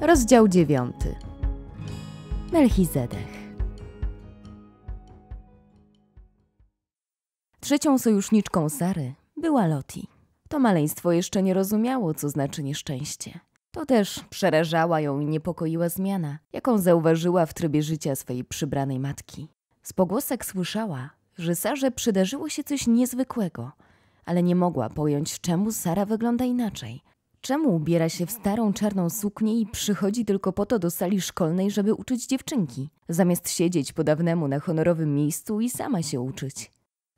Rozdział 9. Melchizedek. Trzecią sojuszniczką Sary była Loti. To maleństwo jeszcze nie rozumiało, co znaczy nieszczęście. To też przerażała ją i niepokoiła zmiana, jaką zauważyła w trybie życia swojej przybranej matki. Z pogłosek słyszała, że Sarze przydarzyło się coś niezwykłego, ale nie mogła pojąć, czemu Sara wygląda inaczej, Czemu ubiera się w starą czarną suknię i przychodzi tylko po to do sali szkolnej, żeby uczyć dziewczynki, zamiast siedzieć po dawnemu na honorowym miejscu i sama się uczyć?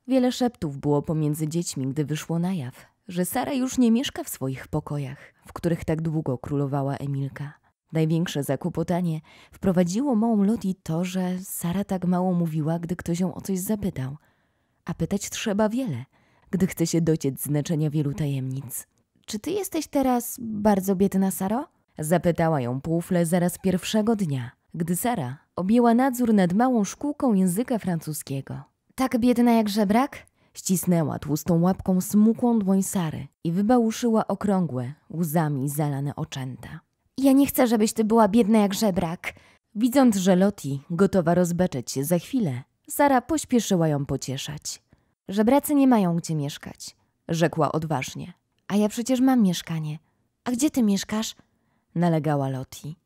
Wiele szeptów było pomiędzy dziećmi, gdy wyszło na jaw, że Sara już nie mieszka w swoich pokojach, w których tak długo królowała Emilka. Największe zakłopotanie wprowadziło małą Loti to, że Sara tak mało mówiła, gdy ktoś ją o coś zapytał. A pytać trzeba wiele, gdy chce się dociec znaczenia wielu tajemnic. Czy ty jesteś teraz bardzo biedna, Saro? Zapytała ją Pufle zaraz pierwszego dnia, gdy Sara objęła nadzór nad małą szkółką języka francuskiego. Tak biedna jak żebrak? Ścisnęła tłustą łapką smukłą dłoń Sary i wybałuszyła okrągłe, łzami zalane oczęta. Ja nie chcę, żebyś ty była biedna jak żebrak. Widząc, że Loti gotowa rozbeczeć się za chwilę, Sara pośpieszyła ją pocieszać. Żebracy nie mają gdzie mieszkać, rzekła odważnie. A ja przecież mam mieszkanie. A gdzie ty mieszkasz? Nalegała Loti.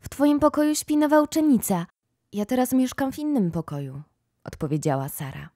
W twoim pokoju śpi nowa uczennica. Ja teraz mieszkam w innym pokoju, odpowiedziała Sara.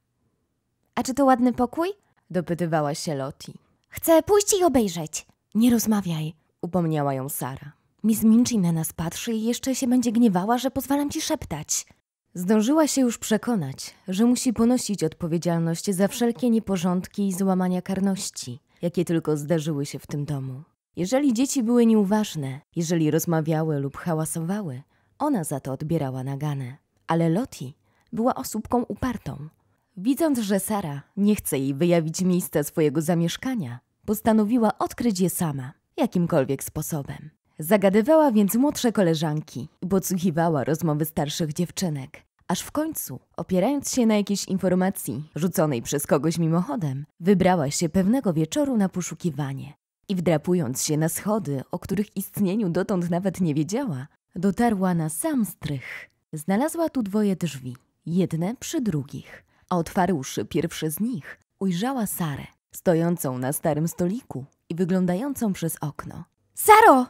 A czy to ładny pokój? dopytywała się Loti. Chcę pójść i obejrzeć. Nie rozmawiaj, upomniała ją Sara. Miss Minci na nas patrzy i jeszcze się będzie gniewała, że pozwalam ci szeptać. Zdążyła się już przekonać, że musi ponosić odpowiedzialność za wszelkie nieporządki i złamania karności jakie tylko zdarzyły się w tym domu. Jeżeli dzieci były nieuważne, jeżeli rozmawiały lub hałasowały, ona za to odbierała naganę. Ale Loti była osobką upartą. Widząc, że Sara nie chce jej wyjawić miejsca swojego zamieszkania, postanowiła odkryć je sama, jakimkolwiek sposobem. Zagadywała więc młodsze koleżanki i podsłuchiwała rozmowy starszych dziewczynek aż w końcu, opierając się na jakiejś informacji rzuconej przez kogoś mimochodem, wybrała się pewnego wieczoru na poszukiwanie i wdrapując się na schody, o których istnieniu dotąd nawet nie wiedziała, dotarła na sam strych. Znalazła tu dwoje drzwi, jedne przy drugich, a otwarłszy pierwsze z nich, ujrzała Sarę, stojącą na starym stoliku i wyglądającą przez okno. Saro!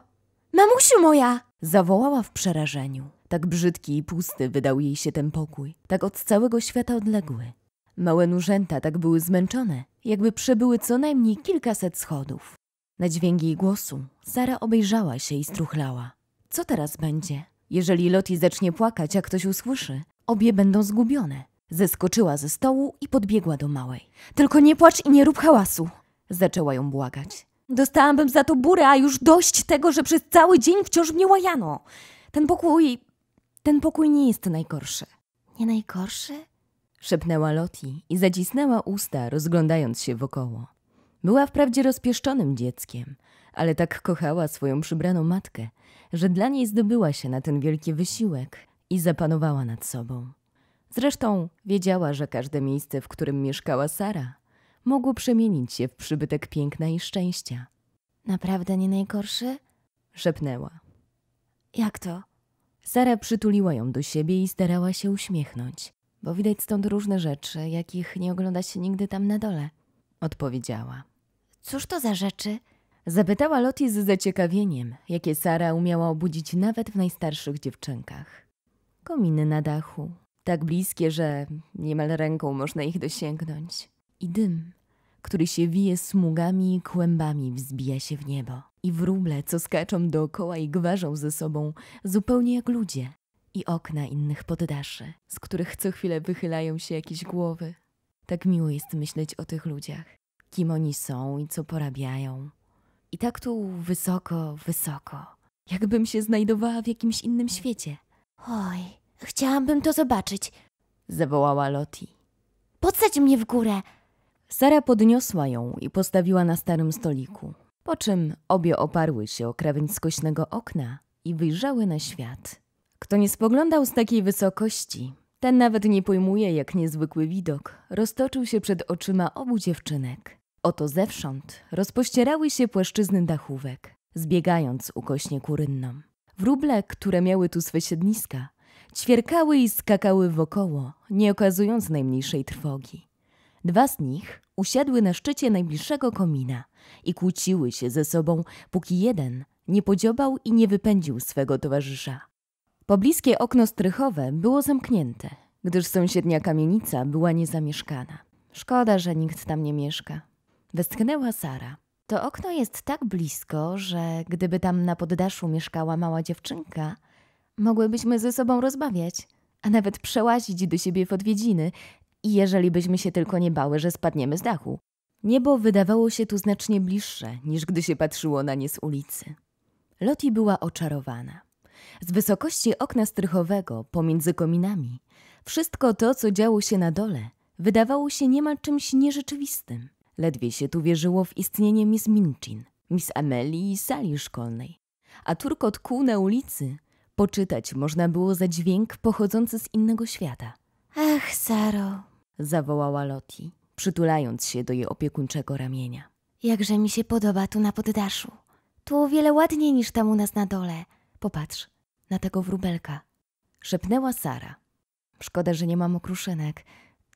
Mamusiu moja! zawołała w przerażeniu. Tak brzydki i pusty wydał jej się ten pokój, tak od całego świata odległy. Małe nurzęta tak były zmęczone, jakby przebyły co najmniej kilkaset schodów. Na dźwięki jej głosu Sara obejrzała się i struchlała. Co teraz będzie? Jeżeli Loti zacznie płakać, a ktoś usłyszy, obie będą zgubione. Zeskoczyła ze stołu i podbiegła do małej. Tylko nie płacz i nie rób hałasu! Zaczęła ją błagać. Dostałabym za to burę, a już dość tego, że przez cały dzień wciąż mnie łajano. Ten pokój ten pokój nie jest najgorszy. Nie najgorszy? Szepnęła Loti i zacisnęła usta, rozglądając się wokoło. Była wprawdzie rozpieszczonym dzieckiem, ale tak kochała swoją przybraną matkę, że dla niej zdobyła się na ten wielki wysiłek i zapanowała nad sobą. Zresztą wiedziała, że każde miejsce, w którym mieszkała Sara, mogło przemienić się w przybytek piękna i szczęścia. Naprawdę nie najgorszy? szepnęła. Jak to? Sara przytuliła ją do siebie i starała się uśmiechnąć, bo widać stąd różne rzeczy, jakich nie ogląda się nigdy tam na dole. Odpowiedziała. Cóż to za rzeczy? Zapytała Loti z zaciekawieniem, jakie Sara umiała obudzić nawet w najstarszych dziewczynkach. Kominy na dachu, tak bliskie, że niemal ręką można ich dosięgnąć. I dym, który się wije smugami i kłębami, wzbija się w niebo. I wróble, co skaczą dookoła i gwarzą ze sobą, zupełnie jak ludzie. I okna innych poddaszy, z których co chwilę wychylają się jakieś głowy. Tak miło jest myśleć o tych ludziach. Kim oni są i co porabiają. I tak tu wysoko, wysoko. Jakbym się znajdowała w jakimś innym świecie. Oj, chciałabym to zobaczyć. Zawołała Loti. Podsadź mnie w górę. Sara podniosła ją i postawiła na starym stoliku, po czym obie oparły się o krawędź skośnego okna i wyjrzały na świat. Kto nie spoglądał z takiej wysokości, ten nawet nie pojmuje, jak niezwykły widok roztoczył się przed oczyma obu dziewczynek. Oto zewsząd rozpościerały się płaszczyzny dachówek, zbiegając ukośnie ku rynnom. Wróble, które miały tu swe siedliska, ćwierkały i skakały wokoło, nie okazując najmniejszej trwogi. Dwa z nich usiadły na szczycie najbliższego komina i kłóciły się ze sobą, póki jeden nie podziobał i nie wypędził swego towarzysza. Pobliskie okno strychowe było zamknięte, gdyż sąsiednia kamienica była niezamieszkana. Szkoda, że nikt tam nie mieszka. Westchnęła Sara. To okno jest tak blisko, że gdyby tam na poddaszu mieszkała mała dziewczynka, mogłybyśmy ze sobą rozmawiać, a nawet przełazić do siebie w odwiedziny, i jeżeli byśmy się tylko nie bały, że spadniemy z dachu. Niebo wydawało się tu znacznie bliższe, niż gdy się patrzyło na nie z ulicy. Loti była oczarowana. Z wysokości okna strychowego, pomiędzy kominami, wszystko to, co działo się na dole, wydawało się niemal czymś nierzeczywistym. Ledwie się tu wierzyło w istnienie Miss Minchin, Miss Amelii i sali szkolnej. A turkot kół na ulicy poczytać można było za dźwięk pochodzący z innego świata. Ach, Saro, zawołała Loti, przytulając się do jej opiekuńczego ramienia. Jakże mi się podoba tu na poddaszu. Tu o wiele ładniej niż tam u nas na dole. Popatrz, na tego wróbelka. Szepnęła Sara. Szkoda, że nie mam okruszynek.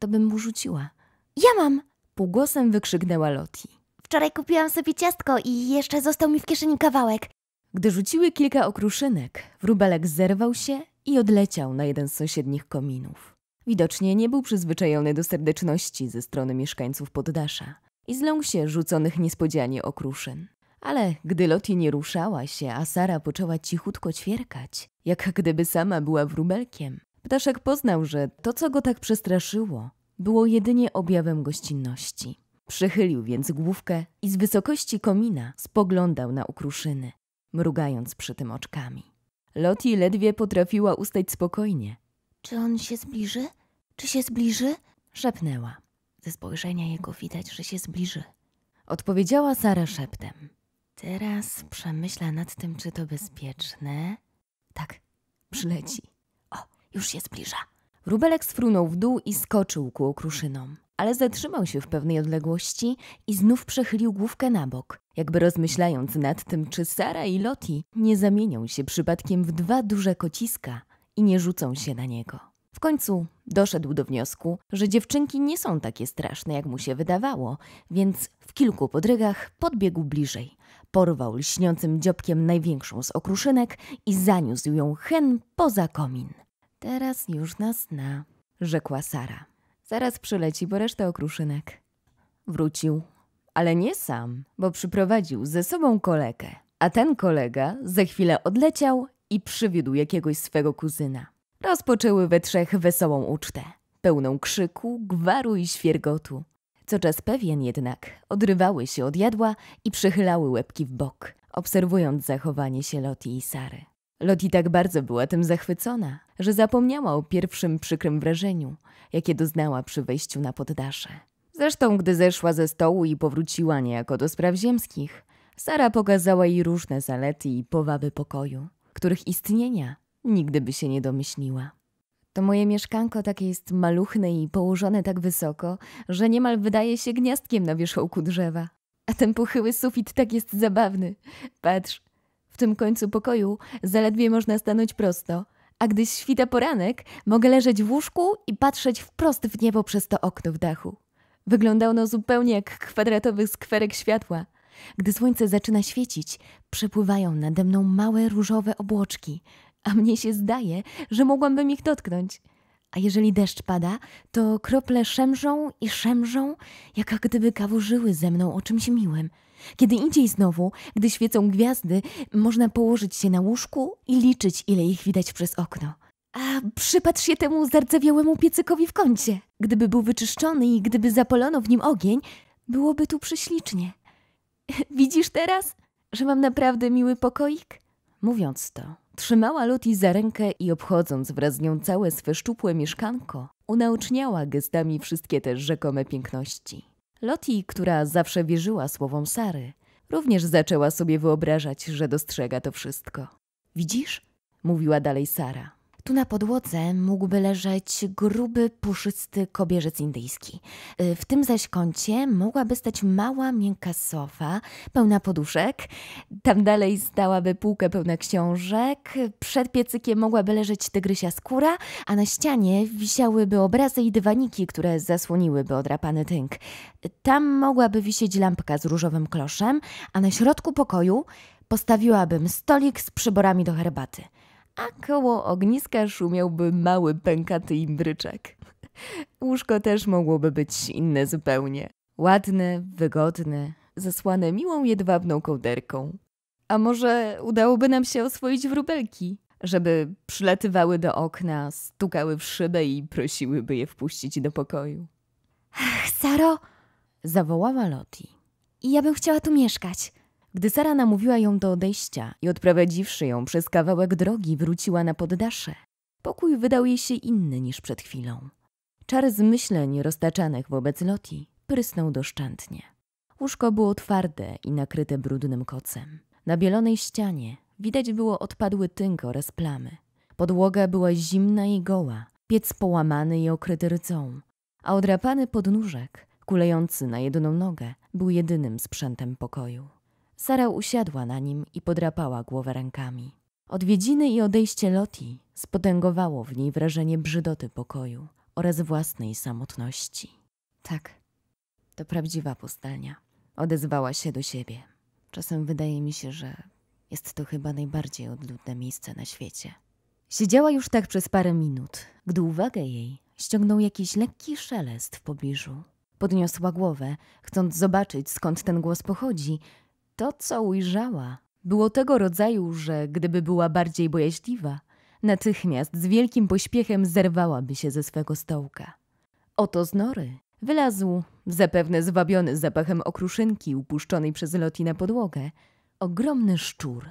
To bym mu rzuciła. Ja mam! Półgłosem wykrzyknęła Loti. Wczoraj kupiłam sobie ciastko i jeszcze został mi w kieszeni kawałek. Gdy rzuciły kilka okruszynek, wróbelek zerwał się i odleciał na jeden z sąsiednich kominów. Widocznie nie był przyzwyczajony do serdeczności ze strony mieszkańców poddasza i zląkł się rzuconych niespodzianie okruszyn. Ale gdy Loti nie ruszała się, a Sara poczęła cichutko ćwierkać, jak gdyby sama była wróbelkiem, ptaszek poznał, że to, co go tak przestraszyło, było jedynie objawem gościnności. Przychylił więc główkę i z wysokości komina spoglądał na okruszyny, mrugając przy tym oczkami. Loti ledwie potrafiła ustać spokojnie, czy on się zbliży? Czy się zbliży? szepnęła. Ze spojrzenia jego widać, że się zbliży. Odpowiedziała Sara szeptem. Teraz przemyśla nad tym, czy to bezpieczne. Tak, przyleci. O, już się zbliża. Rubelek sfrunął w dół i skoczył ku okruszynom, ale zatrzymał się w pewnej odległości i znów przechylił główkę na bok, jakby rozmyślając nad tym, czy Sara i Loti nie zamienią się przypadkiem w dwa duże kociska, i nie rzucą się na niego. W końcu doszedł do wniosku, że dziewczynki nie są takie straszne, jak mu się wydawało, więc w kilku podrygach podbiegł bliżej. Porwał lśniącym dziobkiem największą z okruszynek i zaniósł ją hen poza komin. Teraz już nas na, rzekła Sara. Zaraz przyleci po resztę okruszynek. Wrócił, ale nie sam, bo przyprowadził ze sobą kolegę. A ten kolega za chwilę odleciał i przywiódł jakiegoś swego kuzyna. Rozpoczęły we trzech wesołą ucztę, pełną krzyku, gwaru i świergotu. Co czas pewien jednak odrywały się od jadła i przychylały łebki w bok, obserwując zachowanie się Loti i Sary. Loti tak bardzo była tym zachwycona, że zapomniała o pierwszym przykrym wrażeniu, jakie doznała przy wejściu na poddasze. Zresztą, gdy zeszła ze stołu i powróciła niejako do spraw ziemskich, Sara pokazała jej różne zalety i powaby pokoju których istnienia nigdy by się nie domyśliła. To moje mieszkanko takie jest maluchne i położone tak wysoko, że niemal wydaje się gniazdkiem na wierzchołku drzewa. A ten pochyły sufit tak jest zabawny. Patrz, w tym końcu pokoju zaledwie można stanąć prosto, a gdy świta poranek, mogę leżeć w łóżku i patrzeć wprost w niebo przez to okno w dachu. Wygląda ono zupełnie jak kwadratowy skwerek światła, gdy słońce zaczyna świecić, przepływają nade mną małe różowe obłoczki, a mnie się zdaje, że mogłabym ich dotknąć. A jeżeli deszcz pada, to krople szemrzą i szemrzą, jak gdyby kaworzyły ze mną o czymś miłym. Kiedy indziej znowu, gdy świecą gwiazdy, można położyć się na łóżku i liczyć, ile ich widać przez okno. A przypatrz się temu zardzewiałemu piecykowi w kącie. Gdyby był wyczyszczony i gdyby zapolono w nim ogień, byłoby tu prześlicznie. Widzisz teraz, że mam naprawdę miły pokoik? Mówiąc to, trzymała Loti za rękę i obchodząc wraz z nią całe swe szczupłe mieszkanko, unaoczniała gestami wszystkie te rzekome piękności. Loti, która zawsze wierzyła słowom Sary, również zaczęła sobie wyobrażać, że dostrzega to wszystko. Widzisz? mówiła dalej Sara. Tu na podłodze mógłby leżeć gruby, puszysty kobierzec indyjski. Y, w tym zaś kącie mogłaby stać mała, miękka sofa, pełna poduszek. Tam dalej stałaby półkę pełna książek. Przed piecykiem mogłaby leżeć tygrysia skóra, a na ścianie wisiałyby obrazy i dywaniki, które zasłoniłyby odrapany tynk. Tam mogłaby wisieć lampka z różowym kloszem, a na środku pokoju postawiłabym stolik z przyborami do herbaty a koło ogniska szumiałby mały pękaty imbryczek. Łóżko też mogłoby być inne zupełnie. Ładne, wygodne, zasłane miłą jedwabną kołderką. A może udałoby nam się oswoić wróbelki, żeby przylatywały do okna, stukały w szybę i prosiłyby je wpuścić do pokoju. Ach, Saro! zawołała Loti. I ja bym chciała tu mieszkać. Gdy Sara namówiła ją do odejścia i odprowadziwszy ją przez kawałek drogi, wróciła na poddasze, pokój wydał jej się inny niż przed chwilą. Czar zmyśleń roztaczanych wobec Loti prysnął doszczętnie. Łóżko było twarde i nakryte brudnym kocem. Na bielonej ścianie widać było odpadły tynk oraz plamy. Podłoga była zimna i goła, piec połamany i okryty rdzą, a odrapany podnóżek, kulejący na jedną nogę, był jedynym sprzętem pokoju. Sara usiadła na nim i podrapała głowę rękami. Odwiedziny i odejście Loti spotęgowało w niej wrażenie brzydoty pokoju oraz własnej samotności. Tak, to prawdziwa pustelnia. Odezwała się do siebie. Czasem wydaje mi się, że jest to chyba najbardziej odludne miejsce na świecie. Siedziała już tak przez parę minut, gdy uwagę jej ściągnął jakiś lekki szelest w pobliżu. Podniosła głowę, chcąc zobaczyć skąd ten głos pochodzi, to, co ujrzała, było tego rodzaju, że gdyby była bardziej bojaźliwa, natychmiast z wielkim pośpiechem zerwałaby się ze swego stołka. Oto z nory wylazł, zapewne zwabiony zapachem okruszynki upuszczonej przez Loti na podłogę, ogromny szczur.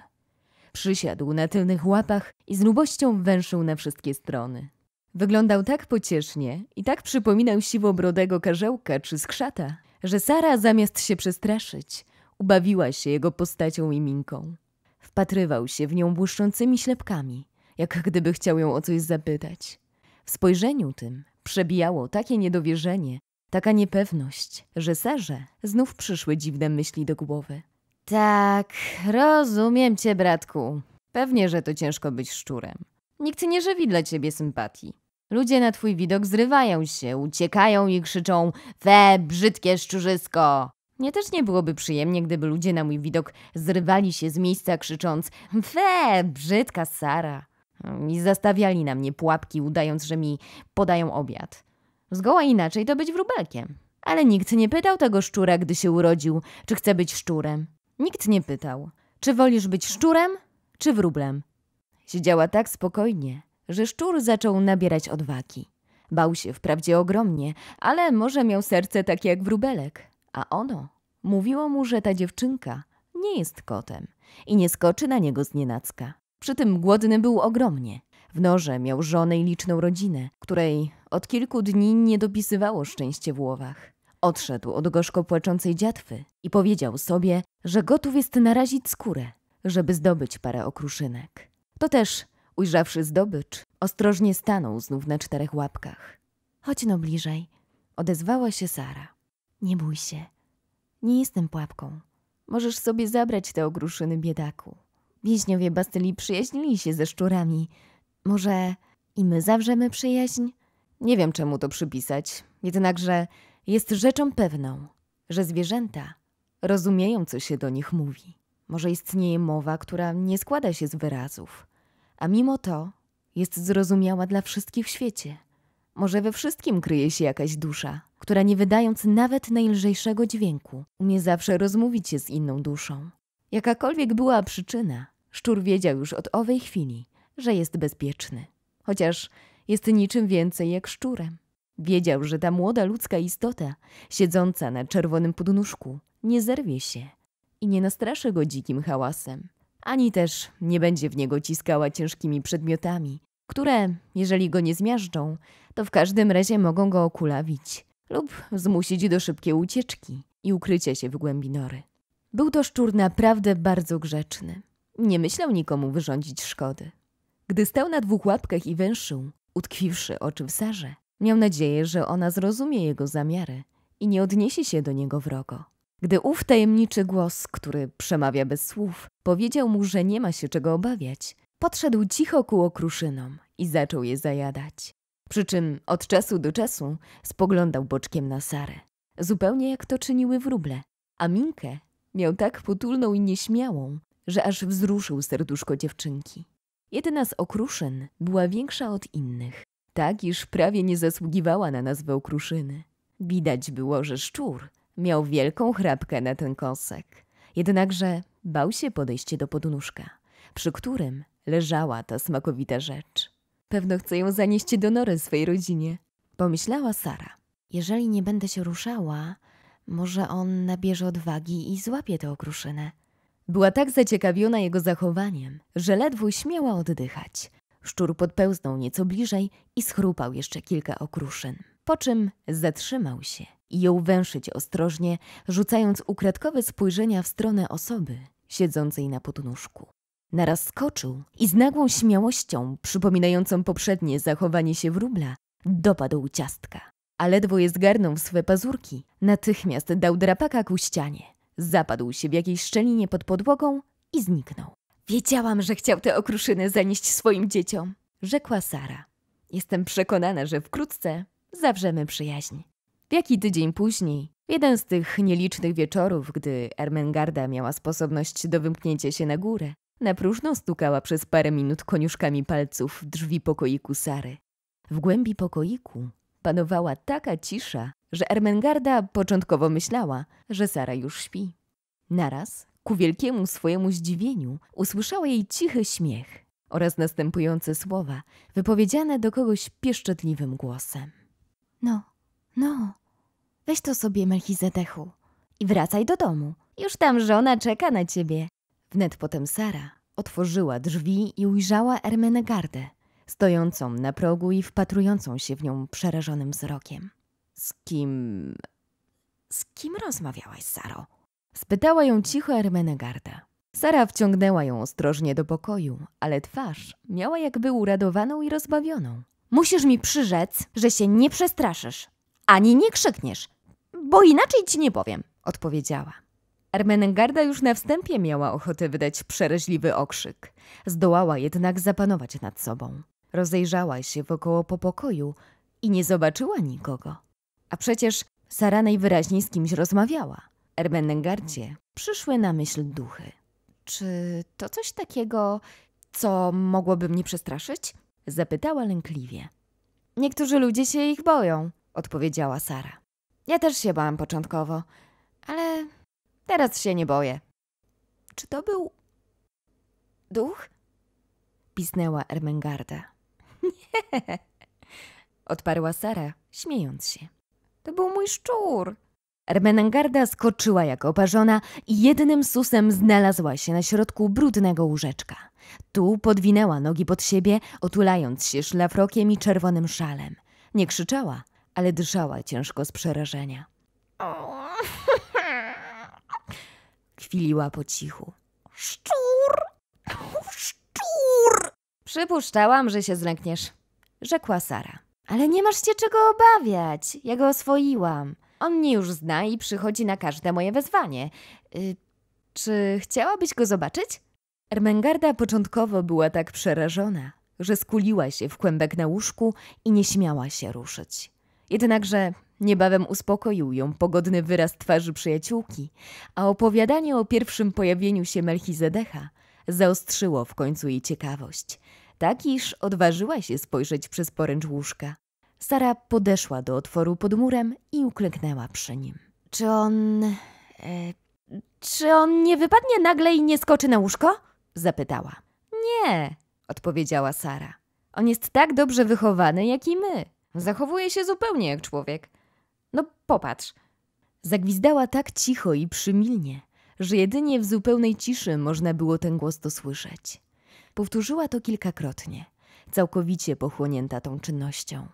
Przysiadł na tylnych łapach i z lubością węszył na wszystkie strony. Wyglądał tak pociesznie i tak przypominał siwobrodego karzełka czy skrzata, że Sara zamiast się przestraszyć, Ubawiła się jego postacią i minką. Wpatrywał się w nią błyszczącymi ślepkami, jak gdyby chciał ją o coś zapytać. W spojrzeniu tym przebijało takie niedowierzenie, taka niepewność, że Sarze znów przyszły dziwne myśli do głowy. Tak, rozumiem cię, bratku. Pewnie, że to ciężko być szczurem. Nikt nie żywi dla ciebie sympatii. Ludzie na twój widok zrywają się, uciekają i krzyczą: We, brzydkie szczurzysko! Mnie też nie byłoby przyjemnie, gdyby ludzie na mój widok zrywali się z miejsca krzycząc We, brzydka Sara! I zastawiali na mnie pułapki, udając, że mi podają obiad. Zgoła inaczej to być wróbelkiem. Ale nikt nie pytał tego szczura, gdy się urodził, czy chce być szczurem. Nikt nie pytał, czy wolisz być szczurem, czy wróblem. Siedziała tak spokojnie, że szczur zaczął nabierać odwagi. Bał się wprawdzie ogromnie, ale może miał serce takie jak wróbelek. A ono mówiło mu, że ta dziewczynka nie jest kotem i nie skoczy na niego znienacka. Przy tym głodny był ogromnie. W noże miał żonę i liczną rodzinę, której od kilku dni nie dopisywało szczęście w łowach. Odszedł od gorzko płaczącej dziatwy i powiedział sobie, że gotów jest narazić skórę, żeby zdobyć parę okruszynek. To też, ujrzawszy zdobycz, ostrożnie stanął znów na czterech łapkach. Chodź no bliżej, odezwała się Sara. Nie bój się. Nie jestem pułapką. Możesz sobie zabrać te ogruszyny, biedaku. Więźniowie Bastylii przyjaźnili się ze szczurami. Może i my zawrzemy przyjaźń? Nie wiem, czemu to przypisać. Jednakże jest rzeczą pewną, że zwierzęta rozumieją, co się do nich mówi. Może istnieje mowa, która nie składa się z wyrazów, a mimo to jest zrozumiała dla wszystkich w świecie. Może we wszystkim kryje się jakaś dusza, która nie wydając nawet najlżejszego dźwięku, umie zawsze rozmówić się z inną duszą. Jakakolwiek była przyczyna, szczur wiedział już od owej chwili, że jest bezpieczny. Chociaż jest niczym więcej jak szczurem. Wiedział, że ta młoda ludzka istota, siedząca na czerwonym podnóżku, nie zerwie się i nie nastraszy go dzikim hałasem, ani też nie będzie w niego ciskała ciężkimi przedmiotami które, jeżeli go nie zmiażdżą, to w każdym razie mogą go okulawić lub zmusić do szybkiej ucieczki i ukrycia się w głębi nory. Był to szczur naprawdę bardzo grzeczny. Nie myślał nikomu wyrządzić szkody. Gdy stał na dwóch łapkach i węszył, utkwiwszy oczy w sarze, miał nadzieję, że ona zrozumie jego zamiary i nie odniesie się do niego wrogo. Gdy ów tajemniczy głos, który przemawia bez słów, powiedział mu, że nie ma się czego obawiać, Podszedł cicho ku okruszynom i zaczął je zajadać. Przy czym od czasu do czasu spoglądał boczkiem na Sarę, zupełnie jak to czyniły wróble. A Minkę miał tak potulną i nieśmiałą, że aż wzruszył serduszko dziewczynki. Jedna z okruszyn była większa od innych, tak iż prawie nie zasługiwała na nazwę okruszyny. Widać było, że szczur miał wielką chrapkę na ten kosek. Jednakże bał się podejść do podnóżka, przy którym leżała ta smakowita rzecz. Pewno chce ją zanieść do nory swej rodzinie, pomyślała Sara. Jeżeli nie będę się ruszała, może on nabierze odwagi i złapie tę okruszynę. Była tak zaciekawiona jego zachowaniem, że ledwo śmiała oddychać. Szczur podpełznął nieco bliżej i schrupał jeszcze kilka okruszyn. Po czym zatrzymał się i jął węszyć ostrożnie, rzucając ukradkowe spojrzenia w stronę osoby siedzącej na podnóżku. Naraz skoczył i z nagłą śmiałością, przypominającą poprzednie zachowanie się wróbla, dopadł ciastka. A ledwo je zgarnął w swe pazurki, natychmiast dał drapaka ku ścianie. Zapadł się w jakiejś szczelinie pod podłogą i zniknął. Wiedziałam, że chciał te okruszyny zanieść swoim dzieciom, rzekła Sara. Jestem przekonana, że wkrótce zawrzemy przyjaźń. W jaki tydzień później, w jeden z tych nielicznych wieczorów, gdy Ermengarda miała sposobność do wymknięcia się na górę, na próżno stukała przez parę minut koniuszkami palców w drzwi pokoiku Sary. W głębi pokoiku panowała taka cisza, że Ermengarda początkowo myślała, że Sara już śpi. Naraz, ku wielkiemu swojemu zdziwieniu, usłyszała jej cichy śmiech oraz następujące słowa, wypowiedziane do kogoś pieszczotliwym głosem. No, no, weź to sobie Melchizedechu i wracaj do domu. Już tam żona czeka na ciebie. Wnet potem Sara otworzyła drzwi i ujrzała Ermenegardę, stojącą na progu i wpatrującą się w nią przerażonym wzrokiem. Z kim... z kim rozmawiałaś, Saro? Spytała ją cicho Ermenegarda. Sara wciągnęła ją ostrożnie do pokoju, ale twarz miała jakby uradowaną i rozbawioną. Musisz mi przyrzec, że się nie przestraszysz, ani nie krzykniesz, bo inaczej ci nie powiem, odpowiedziała. Ermengarda już na wstępie miała ochotę wydać przeraźliwy okrzyk. Zdołała jednak zapanować nad sobą. Rozejrzała się wokoło po pokoju i nie zobaczyła nikogo. A przecież Sara najwyraźniej z kimś rozmawiała. Ermengardzie przyszły na myśl duchy. Czy to coś takiego, co mogłoby mnie przestraszyć? Zapytała lękliwie. Niektórzy ludzie się ich boją, odpowiedziała Sara. Ja też się bałam początkowo, ale Teraz się nie boję. Czy to był duch? Pisnęła Ermengarda. Nie, odparła Sara, śmiejąc się. To był mój szczur. Ermengarda skoczyła jak oparzona i jednym susem znalazła się na środku brudnego łóżeczka. Tu podwinęła nogi pod siebie, otulając się szlafrokiem i czerwonym szalem. Nie krzyczała, ale dyszała ciężko z przerażenia. O, kwiliła po cichu. Szczur! Szczur! Przypuszczałam, że się zlękniesz, rzekła Sara. Ale nie masz się czego obawiać. Ja go oswoiłam. On mnie już zna i przychodzi na każde moje wezwanie. Y czy chciałabyś go zobaczyć? Ermengarda początkowo była tak przerażona, że skuliła się w kłębek na łóżku i nie śmiała się ruszyć. Jednakże Niebawem uspokoił ją pogodny wyraz twarzy przyjaciółki, a opowiadanie o pierwszym pojawieniu się Melchizedecha zaostrzyło w końcu jej ciekawość, tak iż odważyła się spojrzeć przez poręcz łóżka. Sara podeszła do otworu pod murem i uklęknęła przy nim. Czy on... E, czy on nie wypadnie nagle i nie skoczy na łóżko? Zapytała. Nie, odpowiedziała Sara. On jest tak dobrze wychowany, jak i my. Zachowuje się zupełnie jak człowiek. No popatrz. Zagwizdała tak cicho i przymilnie, że jedynie w zupełnej ciszy można było ten głos dosłyszeć. Powtórzyła to kilkakrotnie, całkowicie pochłonięta tą czynnością.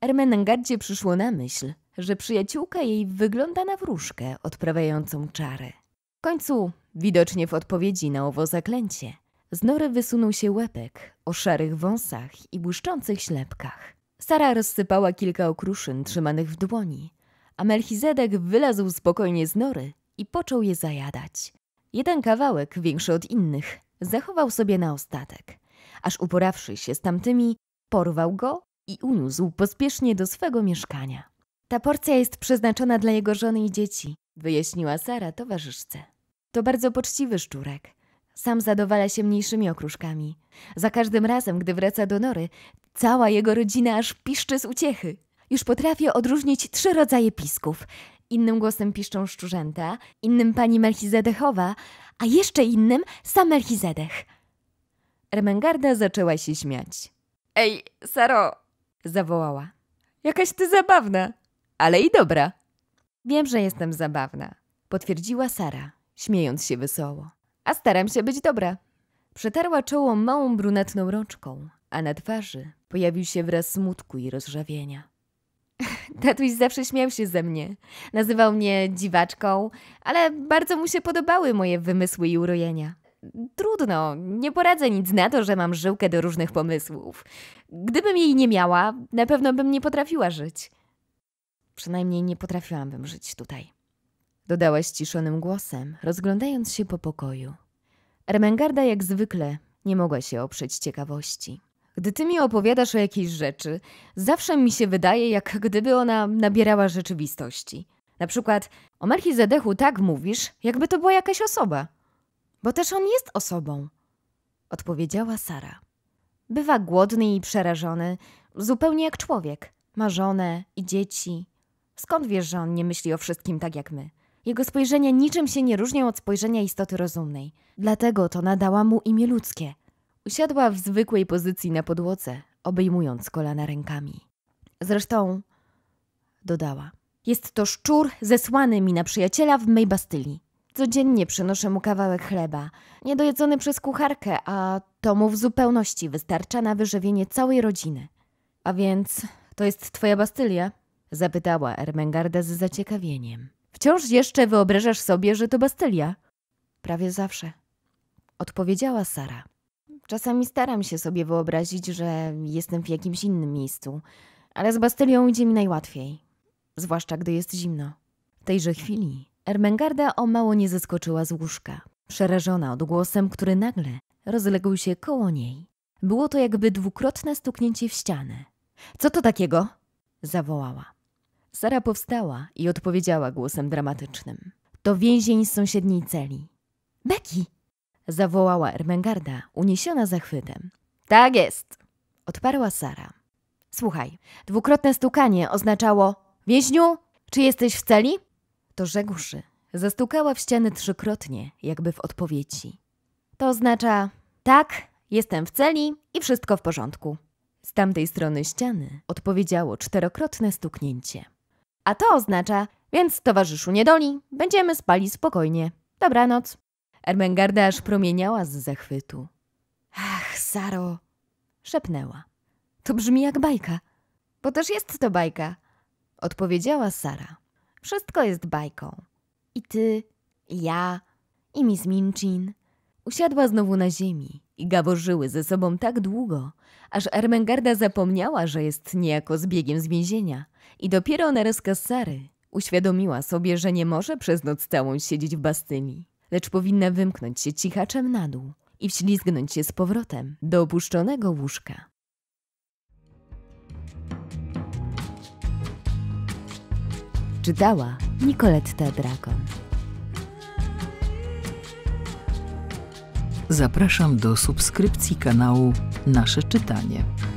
Ermenengardzie przyszło na myśl, że przyjaciółka jej wygląda na wróżkę odprawiającą czary. W końcu, widocznie w odpowiedzi na owo zaklęcie, z nory wysunął się łepek o szarych wąsach i błyszczących ślepkach. Sara rozsypała kilka okruszyn trzymanych w dłoni a Melchizedek wylazł spokojnie z nory i począł je zajadać. Jeden kawałek, większy od innych, zachował sobie na ostatek. Aż uporawszy się z tamtymi, porwał go i uniósł pospiesznie do swego mieszkania. Ta porcja jest przeznaczona dla jego żony i dzieci, wyjaśniła Sara towarzyszce. To bardzo poczciwy szczurek. Sam zadowala się mniejszymi okruszkami. Za każdym razem, gdy wraca do nory, cała jego rodzina aż piszczy z uciechy. Już potrafię odróżnić trzy rodzaje pisków. Innym głosem piszczą szczurzęta, innym pani Melchizedechowa, a jeszcze innym sam Melchizedech. Remengarda zaczęła się śmiać. Ej, Saro! zawołała. Jakaś ty zabawna, ale i dobra. Wiem, że jestem zabawna, potwierdziła Sara, śmiejąc się wesoło. A staram się być dobra. Przetarła czoło małą brunatną rączką, a na twarzy pojawił się wraz smutku i rozżawienia. Tatuś zawsze śmiał się ze mnie. Nazywał mnie dziwaczką, ale bardzo mu się podobały moje wymysły i urojenia. Trudno, nie poradzę nic na to, że mam żyłkę do różnych pomysłów. Gdybym jej nie miała, na pewno bym nie potrafiła żyć. Przynajmniej nie potrafiłabym żyć tutaj. Dodała ściszonym głosem, rozglądając się po pokoju. Ermengarda jak zwykle nie mogła się oprzeć ciekawości. Gdy ty mi opowiadasz o jakiejś rzeczy, zawsze mi się wydaje, jak gdyby ona nabierała rzeczywistości. Na przykład o Melchizedechu tak mówisz, jakby to była jakaś osoba. Bo też on jest osobą. Odpowiedziała Sara. Bywa głodny i przerażony, zupełnie jak człowiek. Ma żonę i dzieci. Skąd wiesz, że on nie myśli o wszystkim tak jak my? Jego spojrzenia niczym się nie różnią od spojrzenia istoty rozumnej. Dlatego to nadała mu imię ludzkie – Usiadła w zwykłej pozycji na podłodze, obejmując kolana rękami. Zresztą, dodała, jest to szczur zesłany mi na przyjaciela w mej bastylii. Codziennie przynoszę mu kawałek chleba, niedojedzony przez kucharkę, a to mu w zupełności wystarcza na wyżywienie całej rodziny. A więc to jest twoja bastylia? Zapytała Ermengarda z zaciekawieniem. Wciąż jeszcze wyobrażasz sobie, że to bastylia? Prawie zawsze. Odpowiedziała Sara. Czasami staram się sobie wyobrazić, że jestem w jakimś innym miejscu, ale z Bastylią idzie mi najłatwiej, zwłaszcza gdy jest zimno. W tejże chwili Ermengarda o mało nie zeskoczyła z łóżka, przerażona odgłosem, który nagle rozległ się koło niej. Było to jakby dwukrotne stuknięcie w ścianę. Co to takiego? zawołała. Sara powstała i odpowiedziała głosem dramatycznym. To więzień z sąsiedniej celi. Becky! zawołała Ermengarda, uniesiona zachwytem. Tak jest, odparła Sara. Słuchaj, dwukrotne stukanie oznaczało więźniu, czy jesteś w celi? To rzekłszy, zastukała w ściany trzykrotnie, jakby w odpowiedzi. To oznacza tak, jestem w celi i wszystko w porządku. Z tamtej strony ściany odpowiedziało czterokrotne stuknięcie. A to oznacza, więc towarzyszu niedoli, będziemy spali spokojnie. Dobranoc. Ermengarda aż promieniała z zachwytu. Ach, Saro, szepnęła. To brzmi jak bajka. Bo też jest to bajka, odpowiedziała Sara. Wszystko jest bajką. I ty, i ja, i Miss Minchin. Usiadła znowu na ziemi i gaworzyły ze sobą tak długo, aż Ermengarda zapomniała, że jest niejako zbiegiem z więzienia. I dopiero rozkaz Sary uświadomiła sobie, że nie może przez noc całą siedzieć w Bastylii lecz powinna wymknąć się cichaczem na dół i wślizgnąć się z powrotem do opuszczonego łóżka. Czytała Nicoletta Dragon. Zapraszam do subskrypcji kanału Nasze Czytanie.